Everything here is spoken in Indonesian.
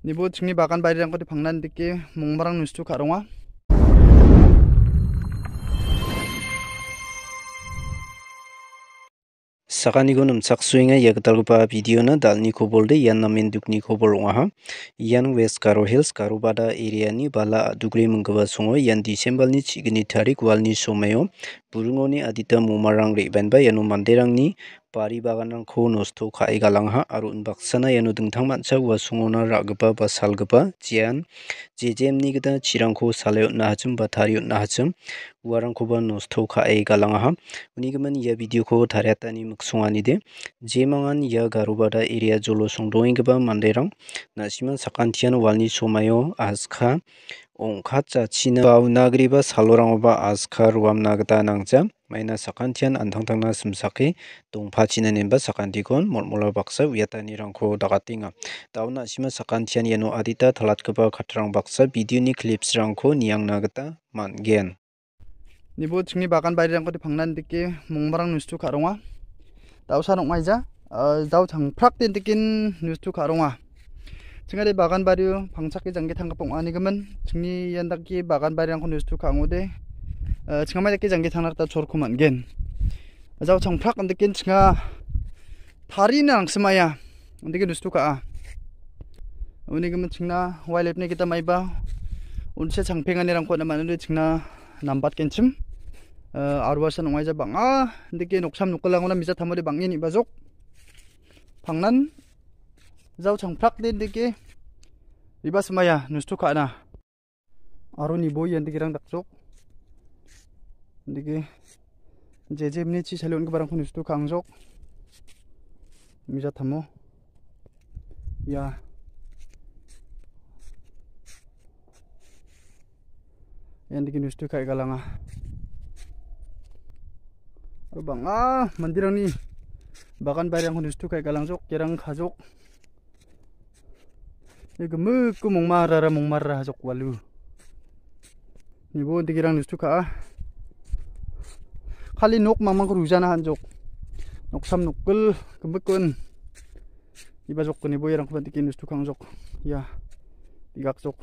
nibo bahkan bagan barirangko di bangnan dike mongmarang nustu karonga sakaniko namchaksoenga ia ya gitalgipa videona dalni kobolde ian namen dukni kobol ong·a ha ian west garo hills area ni bala adugre minggiba songo ian disembalni chigini tarik walni somayo burungoni adita momarang re·baenba iano ni pari baganrangko nosto ka·e galangaha aro unbaksana iano dingtang man·cha ua songona ra·gipa ba salgipa jean jejemnigida chirangko sale on·a hachim ba tarie on·a hachim uarangkoba nosto ka·e video unigimin ia bidioko tariatani miksonganide jemangan ia ya garobada area jolo songdongenggipa manderang na·siman sakantian walni somayo aska ong·katchachina ba unagriba salorangoba aska roamna gita nangja maina sakantion an·tangtangna simsake dongpa chinanenba sakantikon molmola baksa uatanirangko dakatenga sima sakan sakantion iano adita talatgipa kattarang baksa bidioni clips-rangko niangna gita Ni nibo chingni bagan barirangko pangnan dike mongmarang nustu karonga dausa nongmaija dau thangphrak den dikin nustu karonga chingade bagan bariu phangchaki jangge thangka pongani gaman chingni yandaki bagan barirangko nustu kangude chúng chingama dake jangge thangnak ta gen. chor khumangen ajaw changphrak andekin chinga thari na angsimaya andekin nustu ka a oni gem chingna wailet ne kita maiba unse changphenga ne rangko na manule chingna nambat kenchim arwasa nongaija banga andekin noksam nukalangona giờ? thamode bangni ni bajok phangnan jaw changphrak de deke riba simaya nustu ka na aroni boy andekin rang dakjok digi jeje mini chi salon ke barang kunis tu kangjok mija thamo ya yang digi nus tu kai galanga bang ah mandirang ni bahkan barang kunis tu kai galangjok kirang khajok ya gemuk kumong marara mong marara hajok walu nih bo digi rang nus 팔리 녹 망망 루자나 한족 녹삼 녹글 금붓근 이바족근이 보이랑 그만 느끼는 수두 강족 야 이각족